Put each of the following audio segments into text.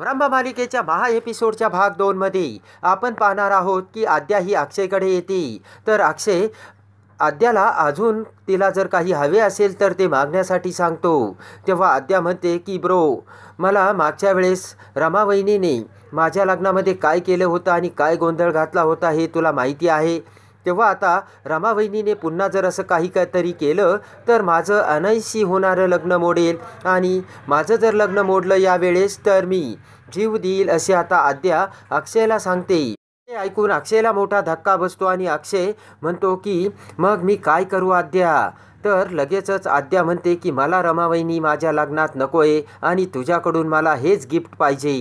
ब्रह्म मालिकेच्या महा एपिसोडच्या भाग दोनमध्ये आपण पाहणार आहोत की आद्या ही अक्षयकडे येते तर अक्षय आद्याला अजून तिला जर काही हवे असेल तर ते मागण्यासाठी सांगतो तेव्हा आद्या म्हणते की ब्रो मला मागच्या वेळेस रमावहिनीने माझ्या लग्नामध्ये काय केलं होतं आणि काय गोंधळ घातला होता हे तुला माहिती आहे तेव्हा आता बहिणीने पुन्हा जर असं काही काहीतरी केलं तर माझं अनैशी होणारं लग्न मोडेल आणि माझं जर लग्न मोडलं यावेळेस तर मी जीव देईल असे आता आद्या अक्षयला सांगते हे ऐकून अक्षयला मोठा धक्का बसतो आणि अक्षय म्हणतो की मग मी काय करू आद्या तर लगेचच आद्या म्हणते की मला रमावहिनी माझ्या लग्नात आहे आणि तुझ्याकडून मला हेच गिफ्ट पाहिजे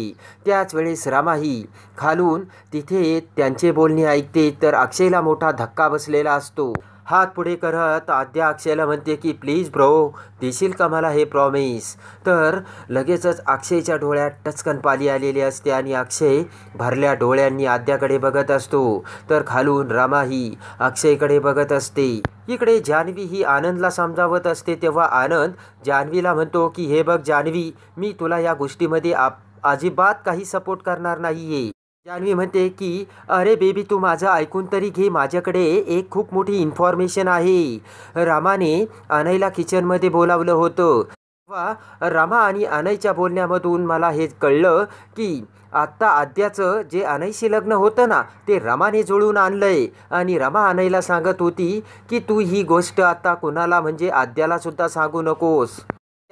त्याच वेळेस रमाही खालून तिथे त्यांचे बोलणे ऐकते तर अक्षयला मोठा धक्का बसलेला असतो हात पुढे करत आद्या अक्षयला म्हणते की प्लीज ब्रो देशील का मला हे प्रॉमिस तर लगेचच अक्षयच्या डोळ्यात टचकन पाली आलेली असते आणि अक्षय भरल्या डोळ्यांनी आद्याकडे बघत असतो तर खालून रामाही अक्षयकडे बघत असते इकडे जान्हवी ही आनंदला समजावत असते तेव्हा आनंद जान्हवीला म्हणतो की हे बघ जान्हवी मी तुला या गोष्टीमध्ये आप अजिबात काही सपोर्ट करणार नाही जान्हवी म्हणते की अरे बेबी तू माझं ऐकून तरी घे माझ्याकडे एक खूप मोठी इन्फॉर्मेशन आहे रामाने अनयला किचनमध्ये बोलावलं होतं तेव्हा रामा आणि अनयच्या बोलण्यामधून मला हे कळलं की आत्ता आद्याचं जे अनयशी लग्न होतं ना ते रमाने जुळून आणलंय आणि रमा अनयला सांगत होती की तू ही गोष्ट आत्ता कुणाला म्हणजे आद्यालासुद्धा सांगू नकोस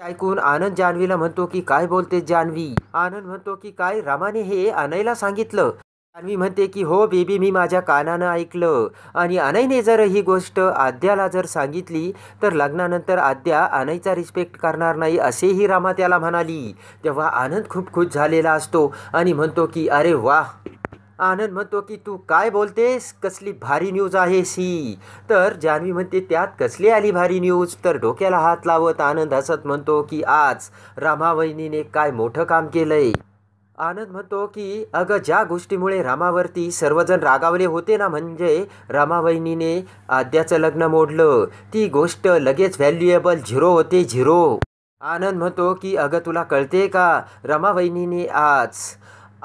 ऐकून आनंद जान्हवीला म्हणतो की काय बोलते जान्हवी आनंद म्हणतो की काय रामाने हे अनयला सांगितलं जान्हवी म्हणते की हो बेबी मी माझ्या कानानं ऐकलं आणि अनयने जर ही गोष्ट आद्याला जर सांगितली तर लग्नानंतर आद्या अनयचा रिस्पेक्ट करणार नाही असेही रामा त्याला म्हणाली तेव्हा आनंद खूप खुश झालेला असतो आणि म्हणतो की अरे वाह आनंद म्हणतो की तू काय बोलतेस कसली भारी न्यूज आहे सी तर जान्हवी म्हणते त्यात कसली आली भारी न्यूज तर डोक्याला हात लावत आनंद हसत म्हणतो की आज रामावहिनीने काय मोठं काम केलंय आनंद म्हणतो की अगं ज्या गोष्टीमुळे रामावरती सर्वजण रागावले होते ना म्हणजे रामावहिनीने आद्याचं लग्न मोडलं ती गोष्ट लगेच व्हॅल्युएबल झिरो होते झिरो आनंद म्हणतो की अगं तुला कळते का रमावहिनीने आज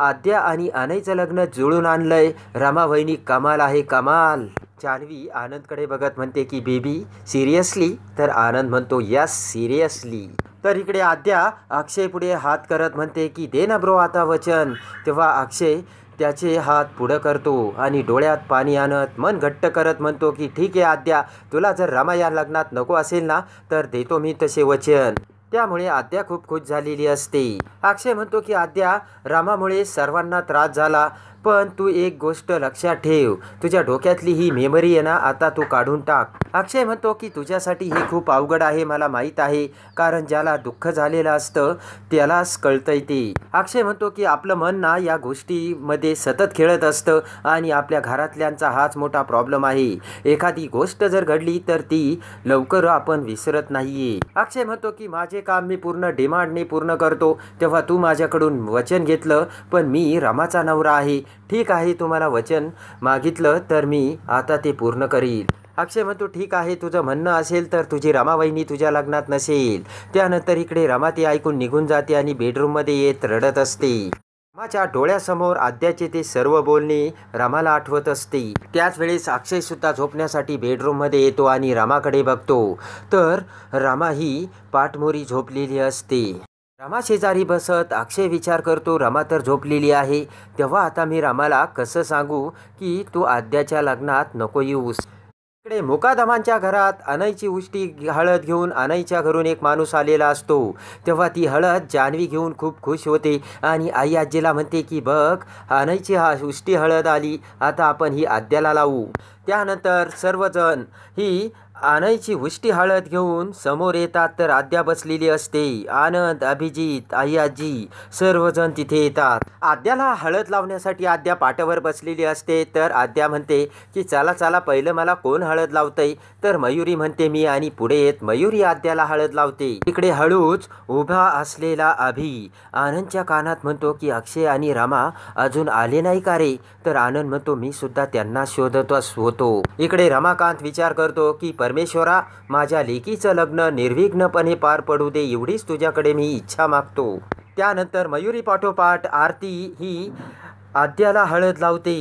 आद्या आणि अनयचं लग्न जुळून आणलंय रमावहिनी कमाल आहे कमाल जान्हवी आनंदकडे बघत म्हणते की बेबी सिरियसली तर आनंद म्हणतो यस सिरियसली तर इकडे आद्या अक्षय पुढे हात करत म्हणते की दे ना ब्रो आता वचन तेव्हा अक्षय त्याचे हात पुढं करतो आणि डोळ्यात पाणी आणत मन घट्ट करत म्हणतो की ठीक आहे आद्या तुला जर रमा या लग्नात नको असेल ना तर देतो मी तसे वचन त्यामुळे आद्या खूप खुश झालेली असते अक्षय म्हणतो की आद्या रामामुळे सर्वांना त्रास झाला पण तू एक गोष्ट लक्षात ठेव तुझ्या डोक्यातली ही मेमरी आहे ना आता तू काढून टाक अक्षय म्हणतो की तुझ्यासाठी हे खूप अवघड आहे मला माहीत आहे कारण ज्याला दुःख झालेलं असतं त्यालाच कळतंय ते अक्षय म्हणतो की आपलं मन ना या गोष्टीमध्ये सतत खेळत असतं आणि आपल्या घरातल्यांचा हाच मोठा प्रॉब्लेम आहे एखादी गोष्ट जर घडली तर ती लवकर आपण विसरत नाहीये अक्षय म्हणतो की माझे काम मी पूर्ण डिमांडने पूर्ण करतो तेव्हा तू माझ्याकडून वचन घेतलं पण मी रमाचा नवरा आहे ठीक आहे तुम्हाला वचन मागितलं तर मी आता ते पूर्ण करील अक्षय म्हणतो ठीक आहे तुझं म्हणणं असेल तर तुझी रमाबाईनी तुझ्या लग्नात नसेल त्यानंतर इकडे रमा ती ऐकून निघून जाते आणि बेडरूममध्ये येत रडत असते माझ्या डोळ्यासमोर आद्याचे ते सर्व बोलणे रामाला आठवत असते त्याच वेळेस अक्षय सुद्धा झोपण्यासाठी बेडरूममध्ये येतो आणि रमाकडे बघतो तर रामा ही पाठमोरी झोपलेली असते रामा शेजारी बसत अक्षय विचार करतो रमा तर झोपलेली आहे तेव्हा आता मी रामाला कसं सांगू की तू आद्याच्या लग्नात नको येऊस इकडे मुकादमांच्या घरात अनयची उष्टी हळद घेऊन अनयच्या घरून एक माणूस आलेला असतो तेव्हा ती हळद जान्हवी घेऊन खूप खुश होते आणि आई आजीला म्हणते की बघ अनयची हा उष्टी हळद आली आता आपण ही आद्याला लावू त्यानंतर सर्वजण ही आनयची उष्टी हळद घेऊन समोर येतात तर आद्या बसलेली असते आनंद अभिजित आयाजी सर्वजण तिथे येतात आद्याला हळद लावण्यासाठी आद्या पाटावर बसलेली असते तर आद्या म्हणते की चला चला पहिलं मला कोण हळद लावतंय तर मयुरी म्हणते मी आणि पुढे येत मयुरी आद्याला हळद लावते इकडे हळूच उभा असलेला अभि आनंदच्या कानात म्हणतो की अक्षय आणि रामा अजून आले नाही का रे तर आनंद म्हणतो मी सुद्धा त्यांना शोधतो शोध होतो इकडे रमाकांत विचार करतो की परमेश्वरा माझ्या लेकीचं लग्न निर्विघ्नपणे पार पडू दे एवढीच तुझ्याकडे मी इच्छा मागतो त्यानंतर मयुरी पाठोपाठ आरती ही आद्याला हळद लावते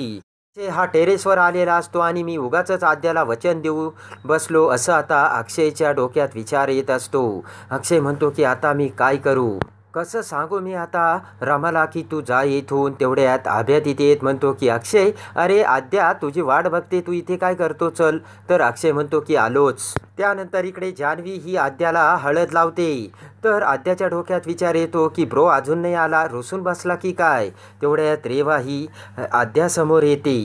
हा टेरेसवर आलेला असतो आणि मी उगाच आद्याला वचन देऊ बसलो असं आता अक्षयच्या डोक्यात विचार येत असतो अक्षय म्हणतो की आता मी काय करू कसं सांगू मी आता रमाला की तू जा इथून तेवढ्यात आभ्या तिथे येत म्हणतो की अक्षय अरे आद्या तुझी वाट बघते तू इथे काय करतो चल तर अक्षय म्हणतो की आलोच त्यानंतर इकडे जान्हवी ही आद्याला हळद लावते तर आद्याच्या डोक्यात विचार येतो की ब्रो अजून नाही आला रुसून बसला की काय तेवढ्यात रेवा ही आद्यासमोर येते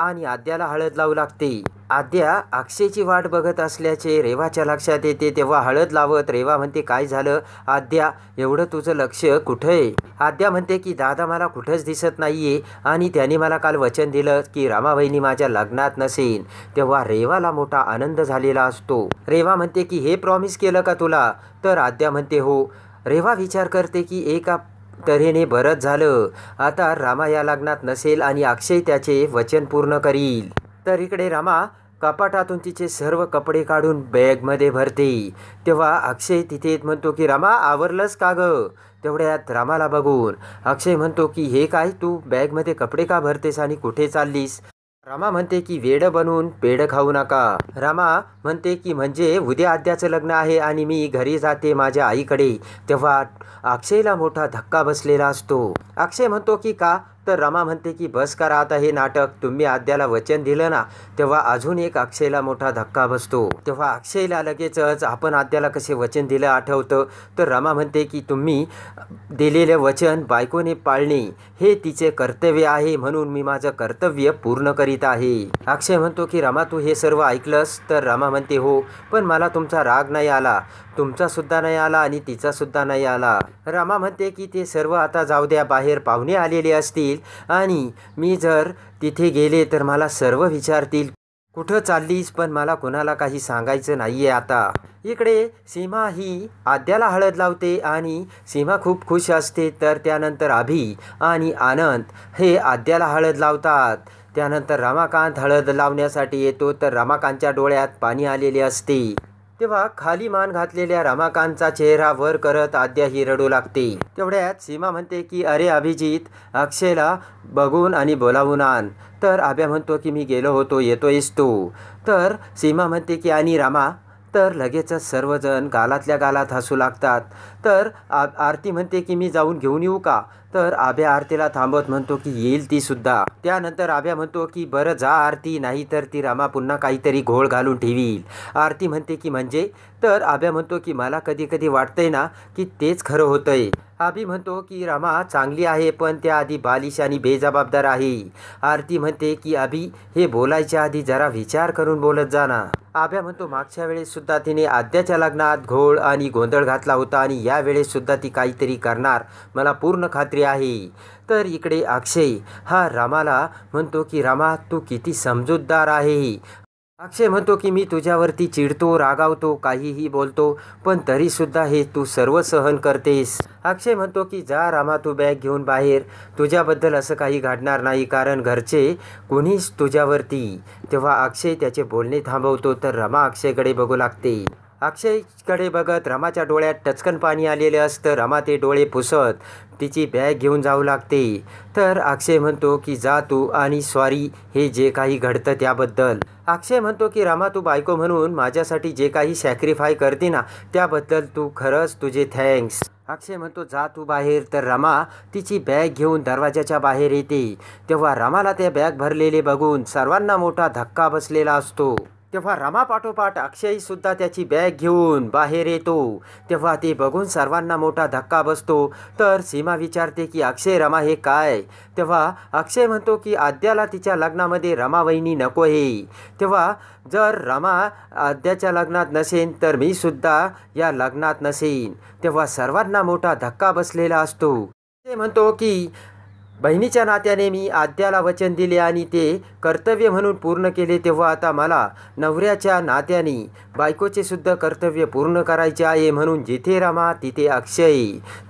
आणि आद्याला हळद लावू लागते आद्या अक्षयची वाट बघत असल्याचे रेवाच्या लक्षात येते तेव्हा हळद लावत रेवा म्हणते काय झालं आद्या एवढं तुझं लक्ष कुठं आहे आद्या म्हणते की दादा मला कुठंच दिसत नाहीये आणि त्याने मला काल वचन दिलं की रामाबाईनी माझ्या लग्नात नसेल तेव्हा रेवाला मोठा आनंद झालेला असतो रेवा म्हणते की हे प्रॉमिस केलं का तुला तर आद्या म्हणते हो रेवा विचार करते की एका तऱ्हेने भरत झालं आता रामा या लग्नात नसेल आणि अक्षय त्याचे वचन पूर्ण करील तर इकडे रामा कपाटातून तिचे सर्व कपडे काढून बॅगमध्ये भरते तेव्हा अक्षय तिथे म्हणतो की रामा आवरलंच का गं तेवढ्यात रामाला बघून अक्षय म्हणतो की हे काय तू बॅगमध्ये कपडे का भरतेस आणि कुठे चाललीस रामा म्हणते की वेड बनून पेड खाऊ नका रामा म्हणते की म्हणजे उद्या आद्याचं लग्न आहे आणि मी घरी जाते माझ्या आईकडे तेव्हा अक्षयला मोठा धक्का बसलेला असतो अक्षय म्हणतो की का तर रमा म्हणते की बस का आता हे नाटक तुम्ही आद्याला वचन दिलं ना तेव्हा अजून एक अक्षयला मोठा धक्का बसतो तेव्हा अक्षयला लगेचच आपण आद्याला कसे वचन दिलं आठवतं तर रमा म्हणते की तुम्ही दिलेले वचन बायकोने पाळणे हे तिचे कर्तव्य आहे म्हणून मी माझं कर्तव्य पूर्ण करीत आहे अक्षय म्हणतो की रमा तू हे सर्व ऐकलंस तर रमा म्हणते हो पण मला तुमचा राग नाही आला तुमचा सुद्धा नाही आला आणि तिचा सुद्धा नाही आला रमा म्हणते की ते सर्व आता जाऊ द्या बाहेर पाहुणे आलेले असतील आणि मी जर तिथे गेले तर मला सर्व विचारतील कुठं चाललीस पण मला कोणाला काही सांगायचं नाही आहे आता इकडे सीमा ही आद्याला हळद लावते आणि सीमा खूप खुश असते तर त्यानंतर अभि आणि आनंद हे आद्याला हळद लावतात त्यानंतर रमाकांत हळद लावण्यासाठी येतो तर रमाकांतच्या डोळ्यात पाणी आलेले असते तेव्हा खाली मान घातलेल्या रमाकांतचा चेहरा वर करत ही रडू लागते तेवढ्यात सीमा म्हणते की अरे अभिजित अक्षयला बघून आणि बोलावून आण तर आभ्या म्हणतो की मी गेलो होतो येतोयस तू तर सीमा म्हणते की आणि रामा तर लगेचच सर्वजण गालातल्या गालात हसू लागतात तर आ आरती म्हणते की मी जाऊन घेऊन येऊ का तर आभ्या आरतीला थांबवत म्हणतो की येईल ती सुद्धा त्यानंतर आभ्या म्हणतो की बरं जा आरती नाही तर ती रामा पुन्हा काहीतरी घोळ घालून ठेवील आरती म्हणते की म्हणजे तर आभ्या म्हणतो की मला कधी कधी वाटतंय ना की तेच खरं होतंय आभी म्हणतो की रामा चांगली आहे पण त्याआधी बालिश आणि बेजबाबदार आहे आरती म्हणते की आभी हे बोलायच्या आधी जरा विचार करून बोलत जाणार आभ्या म्हणतो मागच्या वेळेससुद्धा तिने आद्याच्या लग्नात घोळ आणि गोंधळ घातला होता आणि यावेळेससुद्धा ती काहीतरी करणार मला पूर्ण खात्री आहे तर इकडे अक्षय हा रामाला म्हणतो की रामा तू किती समजूतदार आहे अक्षय म्हणतो की मी तुझ्यावरती चिडतो रागावतो काहीही बोलतो पण तरीसुद्धा हे तू सर्व सहन करतेस अक्षय म्हणतो की जा रामा तू बॅग घेऊन बाहेर तुझ्याबद्दल असं काही घडणार नाही कारण घरचे कोणीच तुझ्यावरती तेव्हा अक्षय त्याचे बोलणे थांबवतो तर रमा अक्षयकडे बघू लागते अक्षयकडे बघत रमाच्या डोळ्यात टचकन पाणी आलेले असतं रमा ते डोळे पुसत तिची बॅग घेऊन जाऊ लागते तर अक्षय म्हणतो की जा तू आणि सॉरी हे जे काही घडतं त्याबद्दल अक्षय म्हणतो की रमा तू बायको म्हणून माझ्यासाठी जे काही सॅक्रिफाय करते ना त्याबद्दल तू खरंच तुझे थँक्स अक्षय म्हणतो जा तू बाहेर तर रमा तिची बॅग घेऊन दरवाजाच्या बाहेर येते तेव्हा रमाला त्या बॅग भरलेले बघून सर्वांना मोठा धक्का बसलेला असतो तेव्हा रमापाठोपाठ अक्षयसुद्धा त्याची बॅग घेऊन बाहेर येतो तेव्हा ते बघून सर्वांना मोठा धक्का बसतो तर सीमा विचारते की अक्षय रमा हे काय तेव्हा अक्षय म्हणतो की आद्याला तिच्या लग्नामध्ये रमा वहिनी नको हे तेव्हा जर रमा आद्याच्या लग्नात नसेन तर मी सुद्धा या लग्नात नसेन तेव्हा सर्वांना मोठा धक्का बसलेला असतो ते म्हणतो की बहिणीच्या नात्याने मी आद्याला वचन दिले आणि ते कर्तव्य म्हणून पूर्ण केले तेव्हा आता मला नवऱ्याच्या नात्याने बायकोचे सुद्धा कर्तव्य पूर्ण करायचे आहे म्हणून जिथे रमा तिथे अक्षय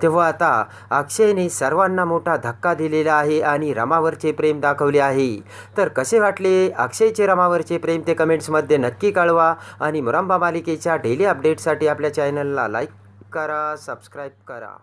तेव्हा आता अक्षयने सर्वांना मोठा धक्का दिलेला आहे आणि रमावरचे प्रेम दाखवले आहे तर कसे वाटले अक्षयचे रमावरचे प्रेम ते कमेंट्समध्ये नक्की कळवा आणि मुरंबा मालिकेच्या डेली अपडेटसाठी आपल्या चॅनलला लाईक करा सबस्क्राईब करा